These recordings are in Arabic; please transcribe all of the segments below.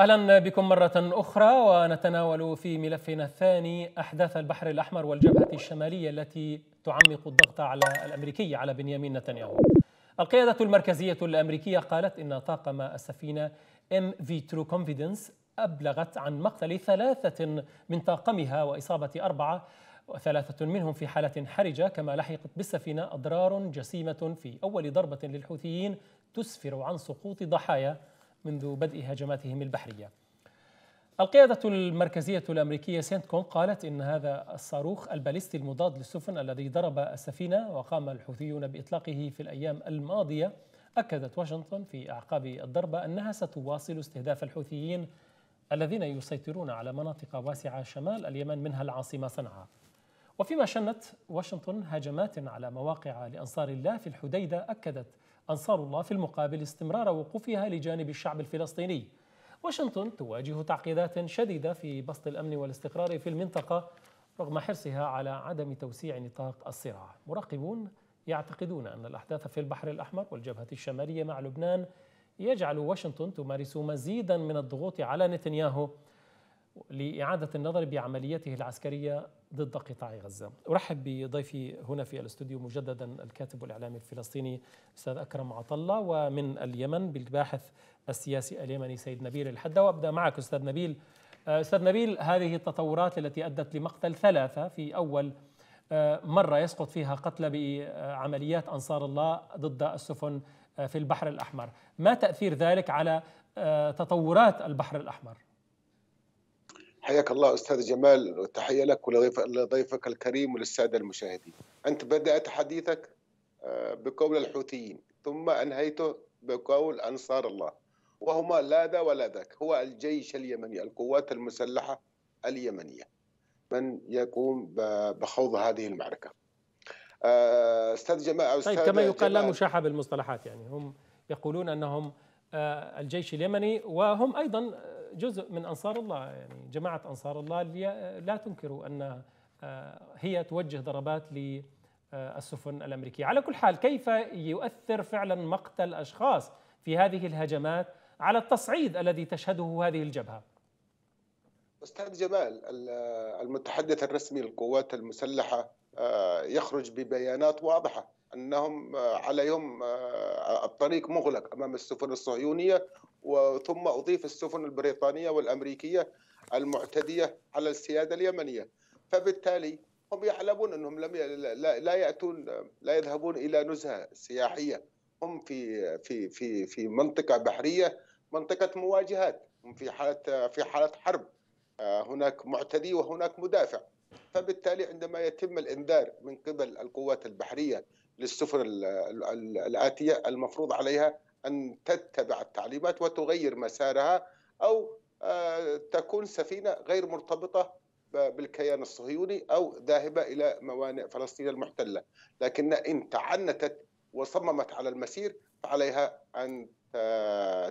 اهلا بكم مره اخرى ونتناول في ملفنا الثاني احداث البحر الاحمر والجبهه الشماليه التي تعمق الضغط على الامريكي على بنيامين نتنياهو. القياده المركزيه الامريكيه قالت ان طاقم السفينه ام في ترو كونفيدنس ابلغت عن مقتل ثلاثه من طاقمها واصابه اربعه وثلاثة منهم في حالة حرجة كما لحقت بالسفينة أضرار جسيمة في أول ضربة للحوثيين تسفر عن سقوط ضحايا منذ بدء هجماتهم البحرية القيادة المركزية الأمريكية سنت كونغ قالت إن هذا الصاروخ الباليستي المضاد للسفن الذي ضرب السفينة وقام الحوثيون بإطلاقه في الأيام الماضية أكدت واشنطن في أعقاب الضربة أنها ستواصل استهداف الحوثيين الذين يسيطرون على مناطق واسعة شمال اليمن منها العاصمة صنعاء وفيما شنت واشنطن هجمات على مواقع لأنصار الله في الحديدة أكدت أنصار الله في المقابل استمرار وقوفها لجانب الشعب الفلسطيني واشنطن تواجه تعقيدات شديدة في بسط الأمن والاستقرار في المنطقة رغم حرصها على عدم توسيع نطاق الصراع مراقبون يعتقدون أن الأحداث في البحر الأحمر والجبهة الشمالية مع لبنان يجعل واشنطن تمارس مزيدا من الضغوط على نتنياهو لإعادة النظر بعمليته العسكرية ضد قطاع غزة أرحب بضيفي هنا في الاستوديو مجددا الكاتب والإعلامي الفلسطيني أستاذ أكرم عطلة ومن اليمن بالباحث السياسي اليمني سيد نبيل الحدة وأبدأ معك أستاذ نبيل آه، أستاذ نبيل هذه التطورات التي أدت لمقتل ثلاثة في أول آه، مرة يسقط فيها قتلى بعمليات أنصار الله ضد السفن آه، في البحر الأحمر ما تأثير ذلك على تطورات البحر الأحمر؟ حياك الله استاذ جمال والتحيه لك ولضيفك الكريم وللساده المشاهدين. انت بدات حديثك آه، بقول الحوثيين ثم انهيته بقول انصار الله وهما لا ذا ولا ذاك هو الجيش اليمني القوات المسلحه اليمنيه من يقوم بخوض هذه المعركه. آه، استاذ جمال طيب، استاذ طيب كما يقال لا مشاحه بالمصطلحات يعني هم يقولون انهم آه، الجيش اليمني وهم ايضا جزء من انصار الله يعني جماعه انصار الله لا تنكر ان آه، هي توجه ضربات للسفن آه، الامريكيه، على كل حال كيف يؤثر فعلا مقتل اشخاص في هذه الهجمات على التصعيد الذي تشهده هذه الجبهه؟ استاذ جمال المتحدث الرسمي للقوات المسلحه آه، يخرج ببيانات واضحه انهم عليهم الطريق مغلق امام السفن الصهيونيه وثم أضيف السفن البريطانية والأمريكية المعتدية على السيادة اليمنية فبالتالي هم يعلمون أنهم لم لا يأتون لا يذهبون إلى نزهة سياحية هم في في في في منطقة بحرية منطقة مواجهات هم في حالة في حالة حرب آه، هناك معتدي وهناك مدافع فبالتالي عندما يتم الانذار من قبل القوات البحريه للسفن الاتيه المفروض عليها أن تتبع التعليمات وتغير مسارها أو آه، تكون سفينة غير مرتبطة بالكيان الصهيوني أو ذاهبة إلى موانئ فلسطين المحتلة لكن إن تعنتت وصممت على المسير فعليها أن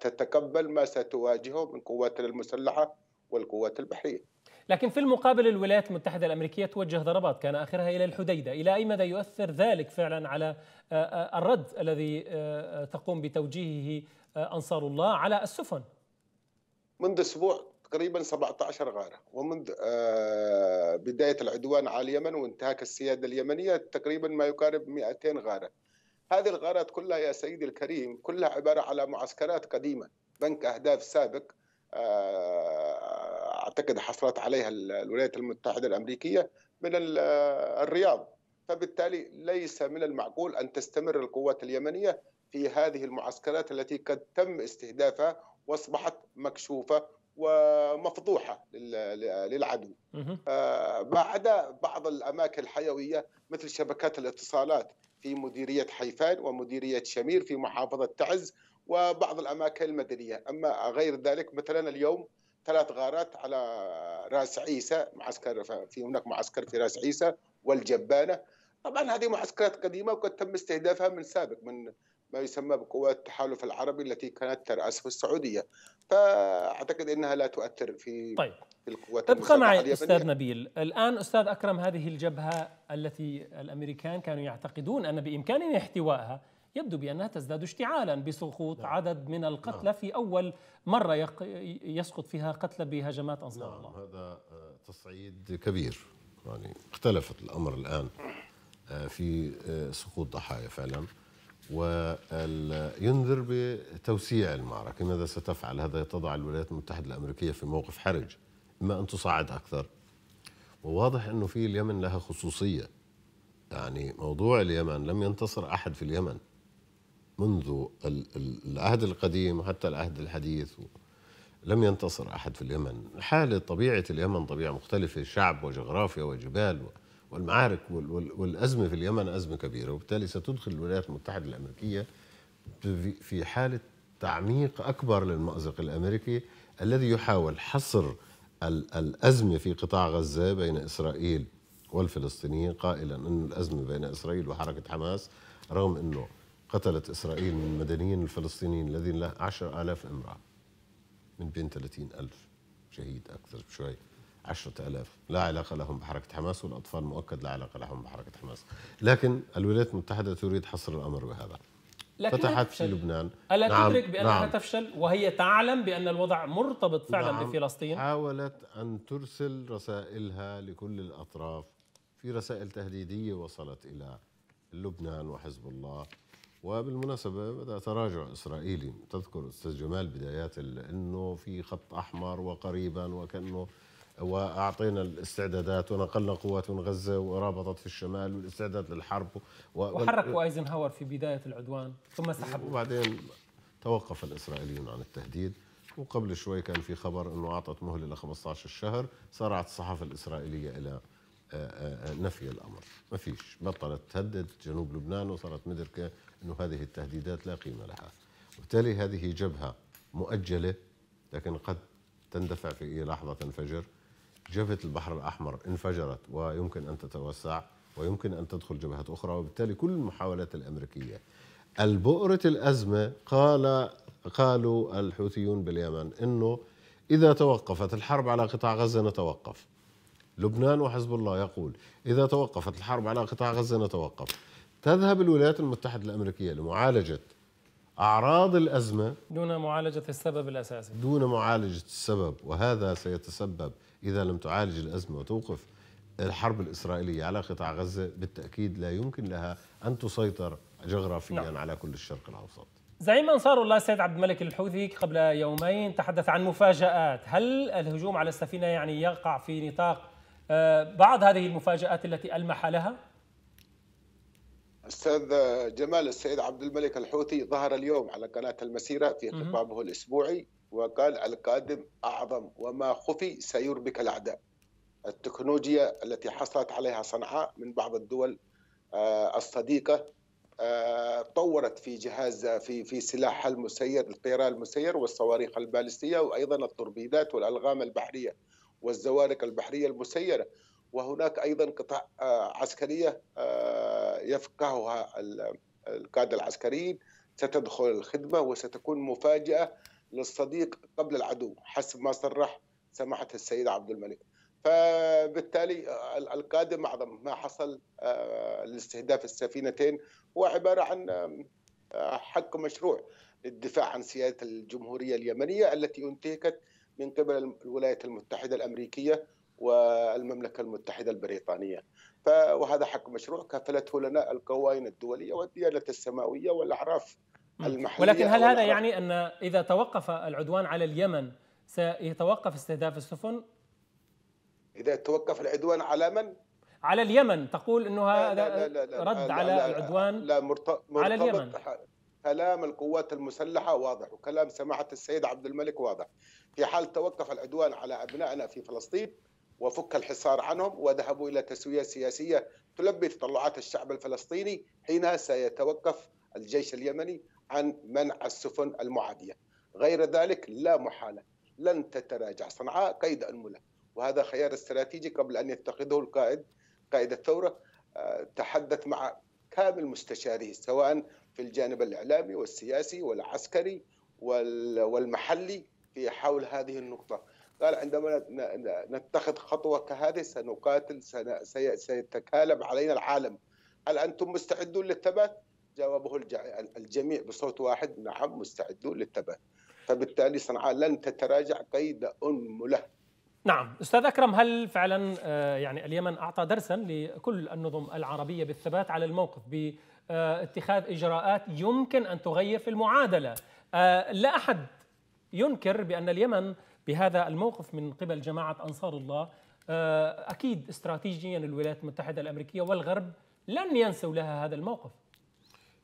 تتقبل ما ستواجهه من قواتنا المسلحة والقوات البحرية لكن في المقابل الولايات المتحدة الأمريكية توجه ضربات كان آخرها إلى الحديدة إلى أي مدى يؤثر ذلك فعلا على آه، آه، الرد الذي آه، تقوم بتوجيهه أنصار الله على السفن منذ أسبوع تقريبا 17 غارة ومنذ بداية العدوان على اليمن وانتهاك السيادة اليمنية تقريبا ما يقارب 200 غارة هذه الغارات كلها يا سيدي الكريم كلها عبارة على معسكرات قديمة بنك أهداف سابق أعتقد حصلت عليها الولايات المتحدة الأمريكية من الرياض فبالتالي ليس من المعقول أن تستمر القوات اليمنية في هذه المعسكرات التي قد تم استهدافها واصبحت مكشوفة ومفضوحة للعدو ما آه، عدا بعض الأماكن الحيوية مثل شبكات الاتصالات في مديرية حيفان ومديرية شمير في محافظة تعز وبعض الأماكن المدنية أما غير ذلك مثلا اليوم ثلاث غارات على راس عيسى معسكر في هناك معسكر في راس عيسى والجبانه طبعا هذه معسكرات قديمه وقد تم استهدافها من سابق من ما يسمى بقوات التحالف العربي التي كانت ترأسه السعوديه فاعتقد انها لا تؤثر في طيب في القوات ابقى معي استاذ نبيل الان استاذ اكرم هذه الجبهه التي الامريكان كانوا يعتقدون ان بامكانهم احتوائها يبدو بأنها تزداد اشتعالا بسقوط نعم. عدد من القتلى نعم. في أول مرة يسقط فيها قتلى بهجمات أنصار نعم الله هذا آه، تصعيد كبير يعني اختلفت الأمر الآن آه، في آه، سقوط ضحايا فعلا وينذر بتوسيع المعركة ماذا ستفعل هذا تضع الولايات المتحدة الأمريكية في موقف حرج إما أن تصعد أكثر وواضح أنه في اليمن لها خصوصية يعني موضوع اليمن لم ينتصر أحد في اليمن منذ العهد القديم وحتى العهد الحديث لم ينتصر أحد في اليمن حالة طبيعة اليمن طبيعة مختلفة شعب وجغرافيا وجبال والمعارك والأزمة في اليمن أزمة كبيرة وبالتالي ستدخل الولايات المتحدة الأمريكية في حالة تعميق أكبر للمأزق الأمريكي الذي يحاول حصر الأزمة في قطاع غزة بين إسرائيل والفلسطينيين قائلا أن الأزمة بين إسرائيل وحركة حماس رغم أنه قتلت إسرائيل من المدنيين الفلسطينيين الذين له 10000 امرأة من بين 30000 شهيد أكثر عشرة 10000 لا علاقة لهم بحركة حماس والأطفال مؤكد لا علاقة لهم بحركة حماس لكن الولايات المتحدة تريد حصر الأمر بهذا لكن فتحت في لبنان ألا نعم تدرك بأنها نعم تفشل وهي تعلم بأن الوضع مرتبط فعلا نعم بفلسطين حاولت أن ترسل رسائلها لكل الأطراف في رسائل تهديدية وصلت إلى لبنان وحزب الله وبالمناسبة بدأ تراجع إسرائيلي تذكر أستاذ جمال بدايات أنه في خط أحمر وقريبا وكأنه واعطينا الاستعدادات ونقلنا قوات من غزه ورابطت في الشمال والاستعداد للحرب و... وحركوا ايزنهاور في بدايه العدوان ثم سحبوا وبعدين توقف الاسرائيليون عن التهديد وقبل شوي كان في خبر انه اعطت مهله ل 15 شهر سارعت الصحافه الاسرائيليه الى آه، آه، آه، نفي الامر ما فيش بطلت تهدد جنوب لبنان وصارت مدركه انه هذه التهديدات لا قيمه لها وبالتالي هذه جبهه مؤجله لكن قد تندفع في اي لحظه تنفجر جبهه البحر الاحمر انفجرت ويمكن ان تتوسع ويمكن ان تدخل جبهات اخرى وبالتالي كل المحاولات الامريكيه البؤره الازمه قال قالوا الحوثيون باليمن انه اذا توقفت الحرب على قطاع غزه نتوقف لبنان وحزب الله يقول إذا توقفت الحرب على قطاع غزة نتوقف تذهب الولايات المتحدة الأمريكية لمعالجة أعراض الأزمة دون معالجة السبب الأساسي دون معالجة السبب وهذا سيتسبب إذا لم تعالج الأزمة وتوقف الحرب الإسرائيلية على قطاع غزة بالتأكيد لا يمكن لها أن تسيطر جغرافيا نعم. على كل الشرق الأوسط زعيم أنصار الله السيد عبد الملك الحوثي قبل يومين تحدث عن مفاجآت هل الهجوم على السفينة يعني يقع في نطاق آه، بعض هذه المفاجآت التي ألمح لها استاذ جمال السيد عبد الملك الحوثي ظهر اليوم على قناه المسيره في خطابه الاسبوعي وقال القادم اعظم وما خفي سيربك الاعداء. التكنولوجيا التي حصلت عليها صنعاء من بعض الدول آه، الصديقه آه، طورت في جهاز في في سلاحها المسير الطيران المسير والصواريخ البالستيه وايضا التوربيدات والالغام البحريه. والزوارق البحرية المسيرة وهناك أيضا قطع آه، عسكرية آه، يفقهها القادة العسكريين ستدخل الخدمة وستكون مفاجأة للصديق قبل العدو حسب ما صرح سماحة السيد عبد الملك فبالتالي آه، القادم أعظم ما حصل لاستهداف السفينتين هو عبارة عن حق مشروع للدفاع عن سيادة الجمهورية اليمنية التي انتهكت من قبل الولايات المتحدة الأمريكية والمملكة المتحدة البريطانية وهذا حق مشروع كفلته لنا القوائم الدولية والديانة السماوية والأعراف المحلية ولكن هل هذا يعني أن إذا توقف العدوان على اليمن سيتوقف استهداف السفن؟ إذا توقف العدوان على من؟ على اليمن تقول أنه هذا رد على العدوان لا, لا, لا, لا, لا, لا, لا, لا, لا على اليمن كلام القوات المسلحه واضح وكلام سماحه السيد عبد الملك واضح في حال توقف العدوان على ابنائنا في فلسطين وفك الحصار عنهم وذهبوا الى تسويه سياسيه تلبي تطلعات الشعب الفلسطيني حينها سيتوقف الجيش اليمني عن منع السفن المعاديه غير ذلك لا محاله لن تتراجع صنعاء قيد انمله وهذا خيار استراتيجي قبل ان يتخذه القائد قائد الثوره آه، تحدث مع كامل مستشاريه سواء في الجانب الاعلامي والسياسي والعسكري والمحلي في حول هذه النقطه قال عندما نتخذ خطوه كهذه سنقاتل سيتكالب علينا العالم هل انتم مستعدون للثبات؟ جاوبه الجميع بصوت واحد نعم مستعدون للثبات فبالتالي صنعاء لن تتراجع قيد انمله نعم استاذ اكرم هل فعلا آه، يعني اليمن اعطى درسا لكل النظم العربيه بالثبات على الموقف باتخاذ آه، اجراءات يمكن ان تغير في المعادله آه، لا احد ينكر بان اليمن بهذا الموقف من قبل جماعه انصار الله اكيد استراتيجيا الولايات المتحده الامريكيه والغرب لن ينسوا لها هذا الموقف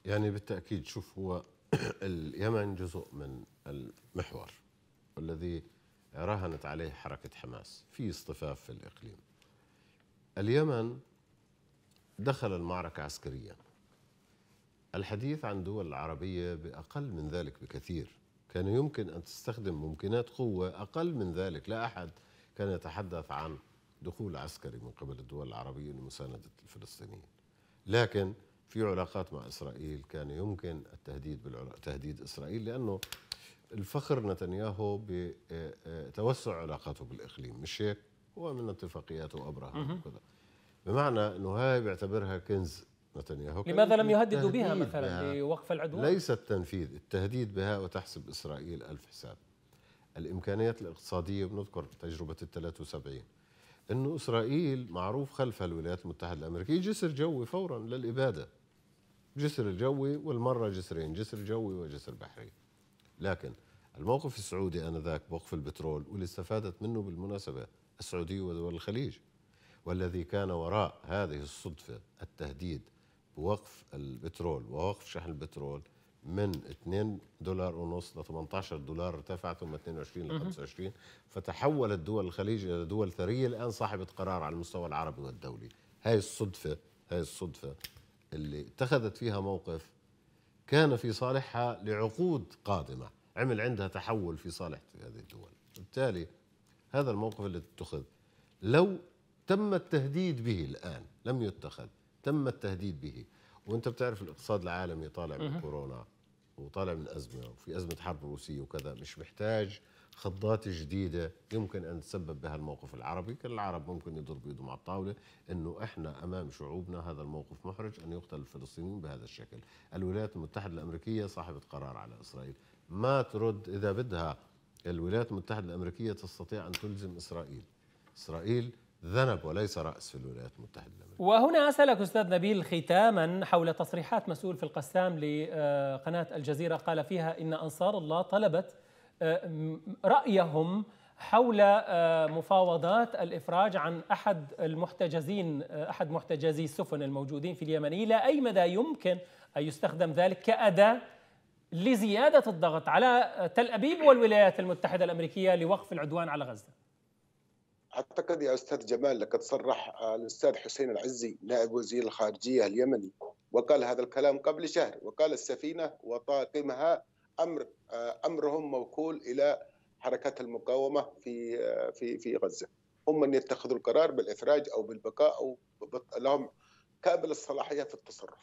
يعني بالتاكيد شوف هو اليمن جزء من المحور الذي راهنت عليه حركة حماس في اصطفاف في الإقليم اليمن دخل المعركة عسكريا الحديث عن دول العربية بأقل من ذلك بكثير كان يمكن أن تستخدم ممكنات قوة أقل من ذلك لا أحد كان يتحدث عن دخول عسكري من قبل الدول العربية لمساندة الفلسطينيين لكن في علاقات مع إسرائيل كان يمكن التهديد بالعلا... تهديد إسرائيل لأنه الفخر نتنياهو بتوسع آه، آه، علاقاته بالإقليم مش هيك هو من اتفاقياته وابراهام وكذا بمعنى أنه هاي بيعتبرها كنز نتنياهو لماذا لم يهددوا بها مثلا بوقف العدوان؟ ليس التنفيذ التهديد بها وتحسب إسرائيل ألف حساب الإمكانيات الاقتصادية بنذكر تجربة ال 73 أنه إسرائيل معروف خلفها الولايات المتحدة الأمريكية جسر جوي فورا للإبادة جسر الجوي والمرة جسرين جسر جوي وجسر بحري لكن الموقف السعودي آنذاك بوقف البترول واللي استفادت منه بالمناسبة السعودية ودول الخليج والذي كان وراء هذه الصدفة التهديد بوقف البترول ووقف شحن البترول من 2 دولار ونص ل 18 دولار ارتفع ثم 22 ل 25 فتحولت دول الخليج الى دول ثريه الان صاحبه قرار على المستوى العربي والدولي هاي الصدفه هاي الصدفه اللي اتخذت فيها موقف كان في صالحها لعقود قادمة عمل عندها تحول في صالح هذه الدول بالتالي هذا الموقف الذي اتخذ لو تم التهديد به الآن لم يتخذ تم التهديد به وانت بتعرف الاقتصاد العالمي طالع من كورونا وطالع من أزمة وفي أزمة حرب روسية وكذا مش محتاج خضات جديدة يمكن أن تسبب بها الموقف العربي كل العرب ممكن يضرب إيده مع الطاولة أنه إحنا أمام شعوبنا هذا الموقف محرج أن يقتل الفلسطينيين بهذا الشكل الولايات المتحدة الأمريكية صاحبة قرار على إسرائيل ما ترد إذا بدها الولايات المتحدة الأمريكية تستطيع أن تلزم إسرائيل إسرائيل ذنب وليس رأس في الولايات المتحدة الأمريكية وهنا أسألك أستاذ نبيل ختاما حول تصريحات مسؤول في القسام لقناة آه، الجزيرة قال فيها إن أنصار الله طلبت رايهم حول آه، مفاوضات الافراج عن احد المحتجزين آه، احد محتجزي السفن الموجودين في اليمن الى اي مدى يمكن ان يستخدم ذلك كاداه لزياده الضغط على آه، تل ابيب والولايات المتحده الامريكيه لوقف العدوان على غزه. اعتقد يا استاذ جمال لقد صرح الاستاذ حسين العزي نائب وزير الخارجيه اليمني وقال هذا الكلام قبل شهر وقال السفينه وطاقمها امر آه، امرهم موكول الى حركات المقاومه في آه، في في غزه هم من يتخذوا القرار بالافراج او بالبقاء او لهم كامل الصلاحيه في التصرف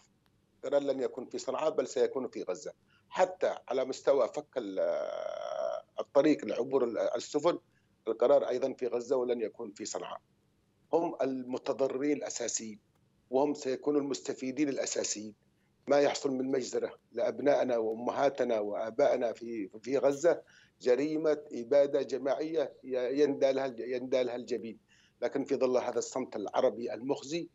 القرار لن يكون في صنعاء بل سيكون في غزه حتى على مستوى فك آه، الطريق لعبور السفن القرار ايضا في غزه ولن يكون في صنعاء هم المتضررين الاساسيين وهم سيكونوا المستفيدين الاساسيين ما يحصل من مجزرة لأبنائنا وأمهاتنا وآبائنا في في غزة جريمة إبادة جماعية يندى لها يندى لها الجبين لكن في ظل هذا الصمت العربي المخزي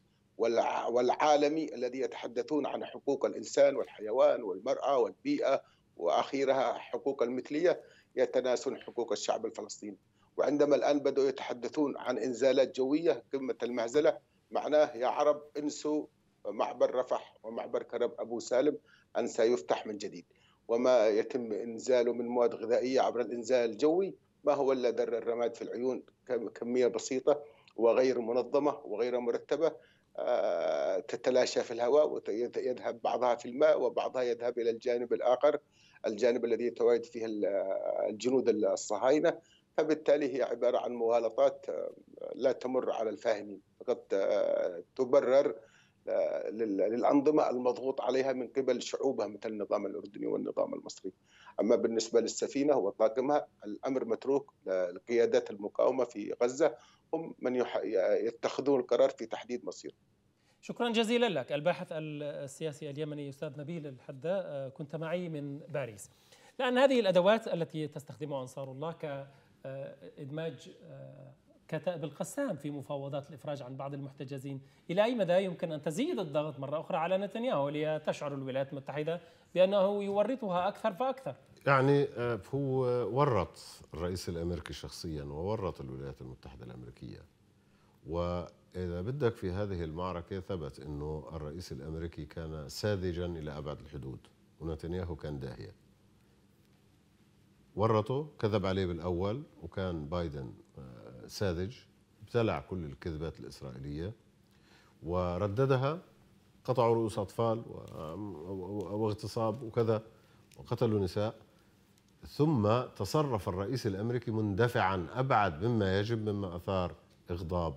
والعالمي الذي يتحدثون عن حقوق الإنسان والحيوان والمرأة والبيئة وأخيرها حقوق المثلية يتناسون حقوق الشعب الفلسطيني وعندما الآن بدأوا يتحدثون عن إنزالات جوية قمة المهزلة معناه يا عرب انسوا معبر رفح ومعبر كرب أبو سالم أن سيفتح من جديد وما يتم إنزاله من مواد غذائية عبر الإنزال الجوي ما هو إلا در الرماد في العيون كمية بسيطة وغير منظمة وغير مرتبة آه، تتلاشى في الهواء ويذهب بعضها في الماء وبعضها يذهب إلى الجانب الآخر الجانب الذي يتواجد فيه الجنود الصهاينة فبالتالي هي عبارة عن مغالطات آه، لا تمر على الفاهمين فقد آه، تبرر آه، للأنظمة المضغوط عليها من قبل شعوبها مثل النظام الأردني والنظام المصري أما بالنسبة للسفينة وطاقمها الأمر متروك لقيادات المقاومة في غزة هم من يتخذون القرار في تحديد مصيره شكرا جزيلا لك الباحث السياسي اليمني أستاذ نبيل الحداء آه، كنت معي من باريس لأن هذه الأدوات التي تستخدمها أنصار الله كإدماج آه، كتائب القسام في مفاوضات الإفراج عن بعض المحتجزين إلى أي مدى يمكن أن تزيد الضغط مرة أخرى على نتنياهو لتشعر الولايات المتحدة بأنه يورطها أكثر فأكثر يعني آه، هو ورط الرئيس الأمريكي شخصيا وورط الولايات المتحدة الأمريكية وإذا بدك في هذه المعركة ثبت أنه الرئيس الأمريكي كان ساذجا إلى أبعد الحدود ونتنياهو كان داهية ورطه كذب عليه بالأول وكان بايدن آه، ساذج ابتلع كل الكذبات الإسرائيلية ورددها قطعوا رؤوس أطفال واغتصاب وكذا وقتلوا نساء ثم تصرف الرئيس الأمريكي مندفعا أبعد مما يجب مما أثار إغضاب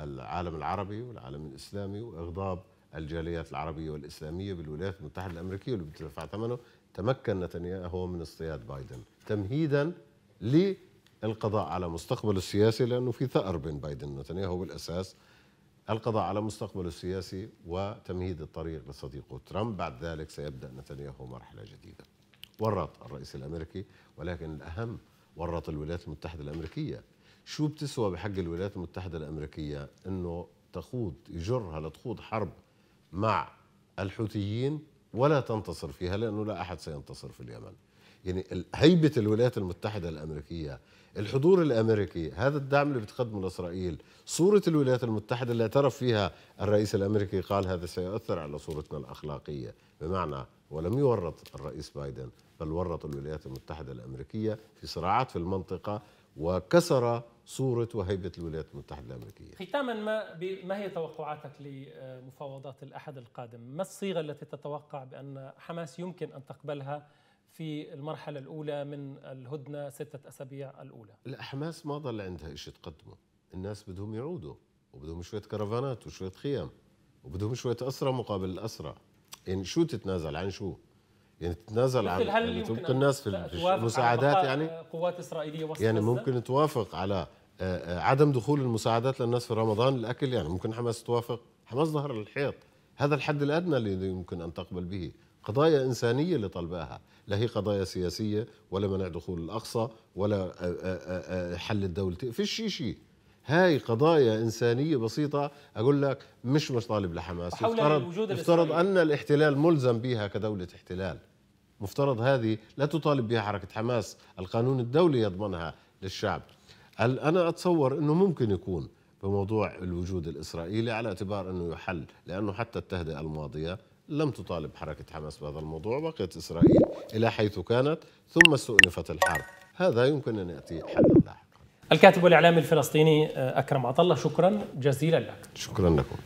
العالم العربي والعالم الإسلامي وإغضاب الجاليات العربية والإسلامية بالولايات المتحدة الأمريكية واللي بتدفع ثمنه تمكن نتنياهو من اصطياد بايدن تمهيدا ل القضاء على مستقبله السياسي لانه في ثأر بين بايدن ونتنياهو بالاساس القضاء على مستقبله السياسي وتمهيد الطريق لصديقه ترامب بعد ذلك سيبدا نتنياهو مرحله جديده ورط الرئيس الامريكي ولكن الاهم ورط الولايات المتحده الامريكيه شو بتسوى بحق الولايات المتحده الامريكيه انه تخوض يجرها لتخوض حرب مع الحوثيين ولا تنتصر فيها لانه لا احد سينتصر في اليمن يعني هيبه الولايات المتحده الامريكيه الحضور الامريكي هذا الدعم اللي بتقدمه لاسرائيل صوره الولايات المتحده اللي اعترف فيها الرئيس الامريكي قال هذا سيؤثر على صورتنا الاخلاقيه بمعنى ولم يورط الرئيس بايدن بل ورط الولايات المتحده الامريكيه في صراعات في المنطقه وكسر صورة وهيبة الولايات المتحدة الأمريكية ختاما ما, ما هي توقعاتك لمفاوضات الأحد القادم؟ ما الصيغة التي تتوقع بأن حماس يمكن أن تقبلها في المرحلة الأولى من الهدنة ستة أسابيع الأولى لا حماس ما ظل عندها شيء تقدمه الناس بدهم يعودوا وبدهم شوية كرفانات وشوية خيام وبدهم شوية أسرى مقابل الأسرى يعني شو تتنازل عن شو؟ يعني تتنازل عن هل تبقى يعني الناس في المساعدات يعني قوات إسرائيلية وسط يعني ممكن توافق على آه، آه، عدم دخول المساعدات للناس في رمضان الأكل يعني ممكن حماس توافق حماس ظهر للحيط هذا الحد الأدنى اللي يمكن أن تقبل به قضايا إنسانية اللي طلباها لا هي قضايا سياسية ولا منع دخول الأقصى ولا آه، آه، آه، حل الدولتين في شيء شيء هاي قضايا إنسانية بسيطة أقول لك مش مش طالب لحماس يفترض, يفترض أن الاحتلال ملزم بها كدولة احتلال مفترض هذه لا تطالب بها حركة حماس القانون الدولي يضمنها للشعب أنا أتصور أنه ممكن يكون بموضوع الوجود الإسرائيلي على اعتبار أنه يحل لأنه حتى التهدئة الماضية لم تطالب حركة حماس بهذا الموضوع بقيت إسرائيل إلى حيث كانت ثم استؤنفت الحرب هذا يمكن أن يأتي حلا لاحقا الكاتب والإعلامي الفلسطيني آه، أكرم عطلة شكرا جزيلا لك شكرا لكم